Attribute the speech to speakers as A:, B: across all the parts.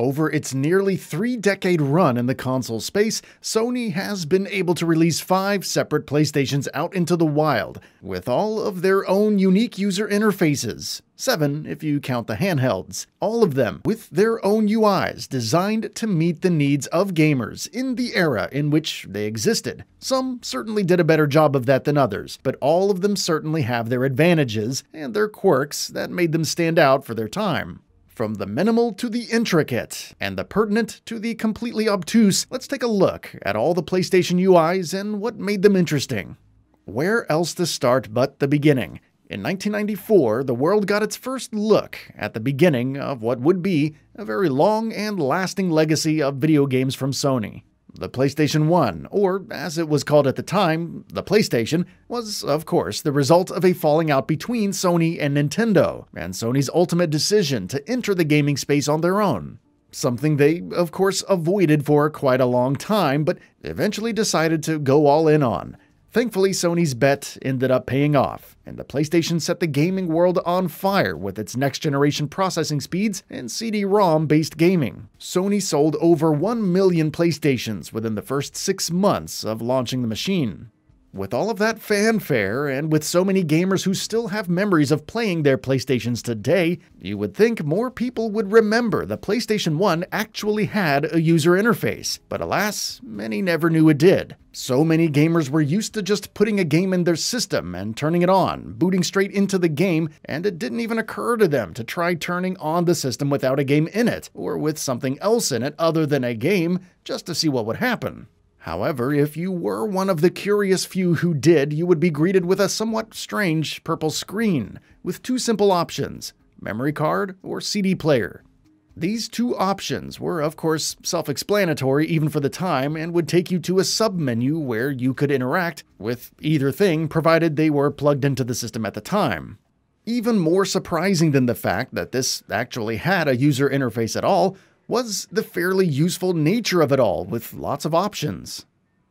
A: Over its nearly three decade run in the console space, Sony has been able to release five separate PlayStations out into the wild, with all of their own unique user interfaces. Seven, if you count the handhelds. All of them with their own UIs designed to meet the needs of gamers in the era in which they existed. Some certainly did a better job of that than others, but all of them certainly have their advantages and their quirks that made them stand out for their time. From the minimal to the intricate, and the pertinent to the completely obtuse, let's take a look at all the PlayStation UIs and what made them interesting. Where else to start but the beginning? In 1994, the world got its first look at the beginning of what would be a very long and lasting legacy of video games from Sony. The PlayStation 1, or as it was called at the time, the PlayStation, was, of course, the result of a falling out between Sony and Nintendo, and Sony's ultimate decision to enter the gaming space on their own. Something they, of course, avoided for quite a long time, but eventually decided to go all in on, Thankfully, Sony's bet ended up paying off, and the PlayStation set the gaming world on fire with its next generation processing speeds and CD ROM based gaming. Sony sold over 1 million PlayStations within the first six months of launching the machine. With all of that fanfare, and with so many gamers who still have memories of playing their PlayStations today, you would think more people would remember the PlayStation 1 actually had a user interface. But alas, many never knew it did. So many gamers were used to just putting a game in their system and turning it on, booting straight into the game, and it didn't even occur to them to try turning on the system without a game in it, or with something else in it other than a game, just to see what would happen. However, if you were one of the curious few who did, you would be greeted with a somewhat strange purple screen with two simple options memory card or CD player. These two options were, of course, self explanatory even for the time and would take you to a submenu where you could interact with either thing provided they were plugged into the system at the time. Even more surprising than the fact that this actually had a user interface at all was the fairly useful nature of it all, with lots of options.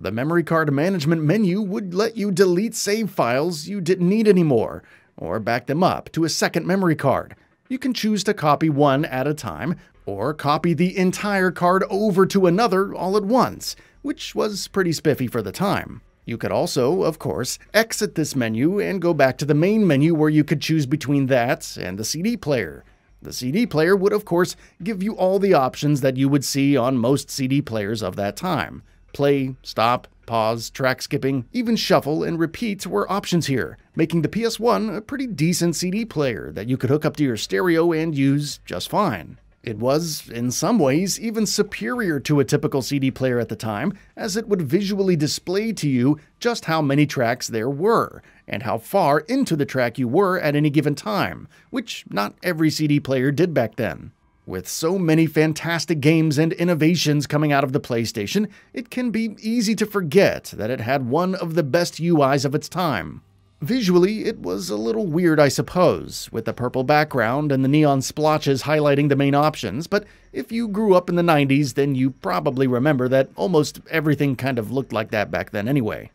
A: The memory card management menu would let you delete save files you didn't need anymore, or back them up to a second memory card. You can choose to copy one at a time, or copy the entire card over to another all at once, which was pretty spiffy for the time. You could also, of course, exit this menu and go back to the main menu where you could choose between that and the CD player. The CD player would, of course, give you all the options that you would see on most CD players of that time. Play, stop, pause, track skipping, even shuffle and repeat were options here, making the PS1 a pretty decent CD player that you could hook up to your stereo and use just fine. It was, in some ways, even superior to a typical CD player at the time, as it would visually display to you just how many tracks there were, and how far into the track you were at any given time, which not every CD player did back then. With so many fantastic games and innovations coming out of the PlayStation, it can be easy to forget that it had one of the best UIs of its time. Visually, it was a little weird, I suppose, with the purple background and the neon splotches highlighting the main options, but if you grew up in the 90s, then you probably remember that almost everything kind of looked like that back then anyway.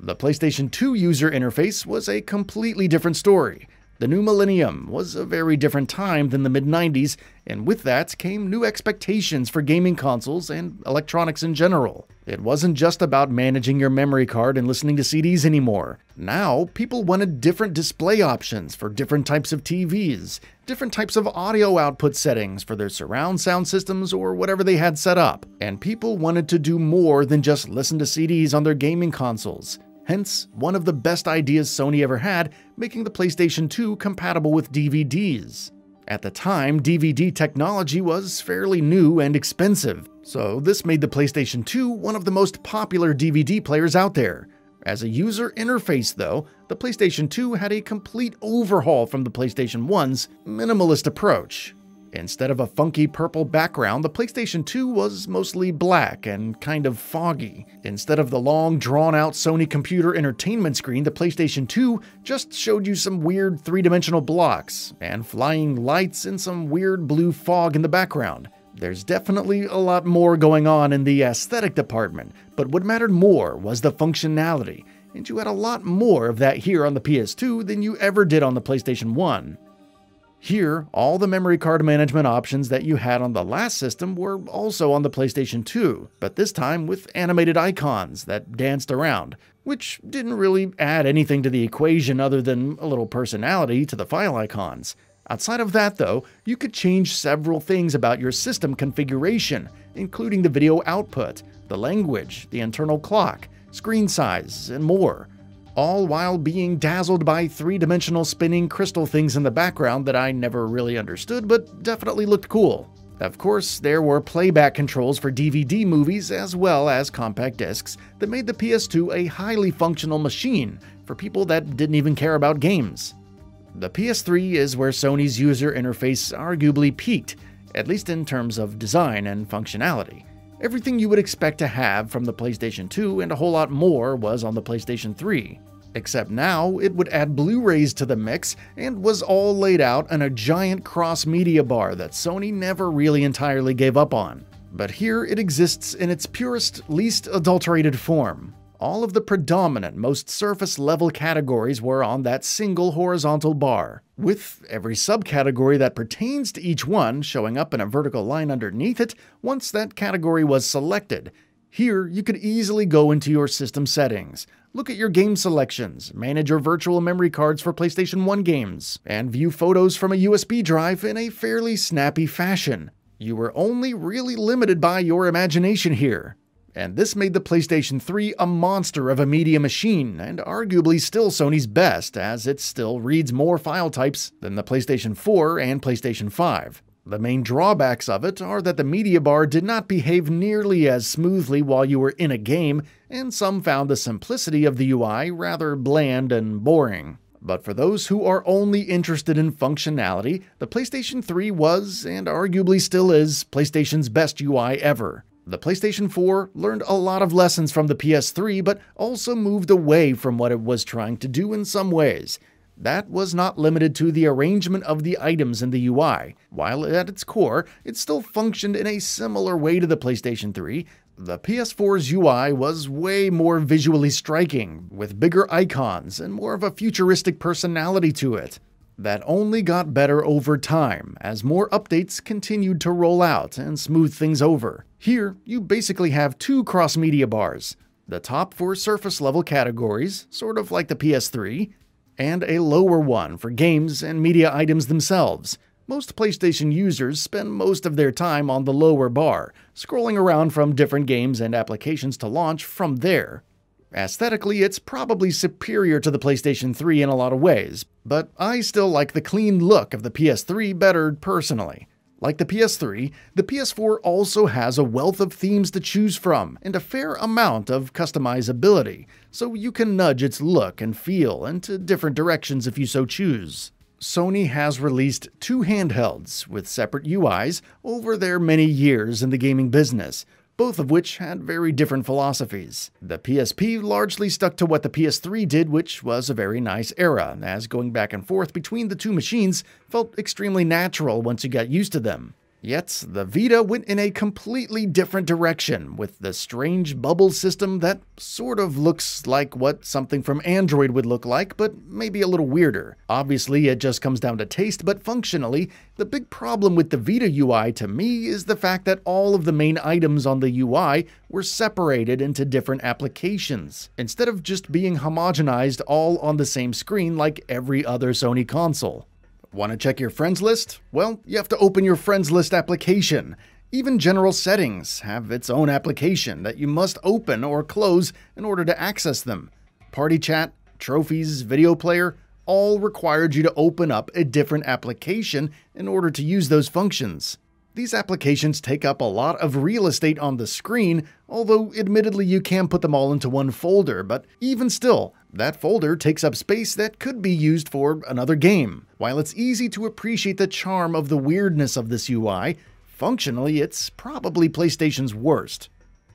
A: The PlayStation 2 user interface was a completely different story, the new millennium was a very different time than the mid 90s, and with that came new expectations for gaming consoles and electronics in general. It wasn't just about managing your memory card and listening to CDs anymore. Now, people wanted different display options for different types of TVs, different types of audio output settings for their surround sound systems or whatever they had set up. And people wanted to do more than just listen to CDs on their gaming consoles hence one of the best ideas Sony ever had, making the PlayStation 2 compatible with DVDs. At the time, DVD technology was fairly new and expensive, so this made the PlayStation 2 one of the most popular DVD players out there. As a user interface, though, the PlayStation 2 had a complete overhaul from the PlayStation 1's minimalist approach. Instead of a funky purple background, the PlayStation 2 was mostly black and kind of foggy. Instead of the long, drawn out Sony Computer Entertainment screen, the PlayStation 2 just showed you some weird three dimensional blocks and flying lights and some weird blue fog in the background. There's definitely a lot more going on in the aesthetic department, but what mattered more was the functionality, and you had a lot more of that here on the PS2 than you ever did on the PlayStation 1. Here, all the memory card management options that you had on the last system were also on the PlayStation 2, but this time with animated icons that danced around, which didn't really add anything to the equation other than a little personality to the file icons. Outside of that, though, you could change several things about your system configuration, including the video output, the language, the internal clock, screen size, and more all while being dazzled by three-dimensional spinning crystal things in the background that I never really understood, but definitely looked cool. Of course, there were playback controls for DVD movies as well as compact discs that made the PS2 a highly functional machine for people that didn't even care about games. The PS3 is where Sony's user interface arguably peaked, at least in terms of design and functionality. Everything you would expect to have from the PlayStation 2 and a whole lot more was on the PlayStation 3. Except now, it would add Blu-rays to the mix and was all laid out in a giant cross-media bar that Sony never really entirely gave up on. But here it exists in its purest, least adulterated form all of the predominant, most surface level categories were on that single horizontal bar, with every subcategory that pertains to each one showing up in a vertical line underneath it once that category was selected. Here, you could easily go into your system settings, look at your game selections, manage your virtual memory cards for PlayStation 1 games, and view photos from a USB drive in a fairly snappy fashion. You were only really limited by your imagination here and this made the PlayStation 3 a monster of a media machine, and arguably still Sony's best, as it still reads more file types than the PlayStation 4 and PlayStation 5. The main drawbacks of it are that the media bar did not behave nearly as smoothly while you were in a game, and some found the simplicity of the UI rather bland and boring. But for those who are only interested in functionality, the PlayStation 3 was, and arguably still is, PlayStation's best UI ever. The PlayStation 4 learned a lot of lessons from the PS3, but also moved away from what it was trying to do in some ways. That was not limited to the arrangement of the items in the UI. While at its core, it still functioned in a similar way to the PlayStation 3, the PS4's UI was way more visually striking, with bigger icons and more of a futuristic personality to it that only got better over time as more updates continued to roll out and smooth things over. Here, you basically have two cross media bars the top for surface level categories, sort of like the PS3, and a lower one for games and media items themselves. Most PlayStation users spend most of their time on the lower bar, scrolling around from different games and applications to launch from there, Aesthetically, it's probably superior to the PlayStation 3 in a lot of ways, but I still like the clean look of the PS3 better personally. Like the PS3, the PS4 also has a wealth of themes to choose from and a fair amount of customizability, so you can nudge its look and feel into different directions if you so choose. Sony has released two handhelds with separate UIs over their many years in the gaming business, both of which had very different philosophies. The PSP largely stuck to what the PS3 did, which was a very nice era, as going back and forth between the two machines felt extremely natural once you got used to them. Yet, the Vita went in a completely different direction with the strange bubble system that sort of looks like what something from Android would look like, but maybe a little weirder. Obviously, it just comes down to taste, but functionally, the big problem with the Vita UI to me is the fact that all of the main items on the UI were separated into different applications, instead of just being homogenized all on the same screen like every other Sony console. Want to check your friends list? Well, you have to open your friends list application. Even general settings have its own application that you must open or close in order to access them. Party chat, trophies, video player, all required you to open up a different application in order to use those functions. These applications take up a lot of real estate on the screen, although admittedly you can put them all into one folder, but even still, that folder takes up space that could be used for another game. While it's easy to appreciate the charm of the weirdness of this UI, functionally it's probably PlayStation's worst.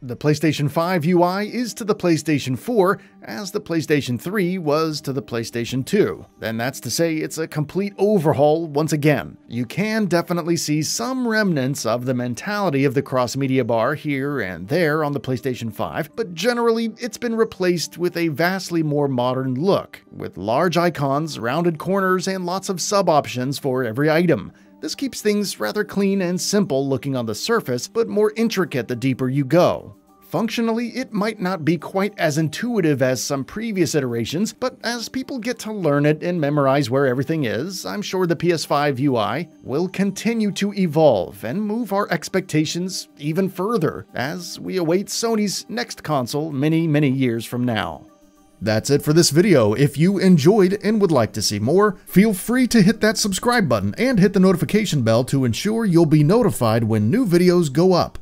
A: The PlayStation 5 UI is to the PlayStation 4 as the PlayStation 3 was to the PlayStation 2, and that's to say it's a complete overhaul once again. You can definitely see some remnants of the mentality of the cross media bar here and there on the PlayStation 5, but generally it's been replaced with a vastly more modern look, with large icons, rounded corners, and lots of sub options for every item. This keeps things rather clean and simple looking on the surface, but more intricate the deeper you go. Functionally, it might not be quite as intuitive as some previous iterations, but as people get to learn it and memorize where everything is, I'm sure the PS5 UI will continue to evolve and move our expectations even further as we await Sony's next console many, many years from now. That's it for this video. If you enjoyed and would like to see more, feel free to hit that subscribe button and hit the notification bell to ensure you'll be notified when new videos go up.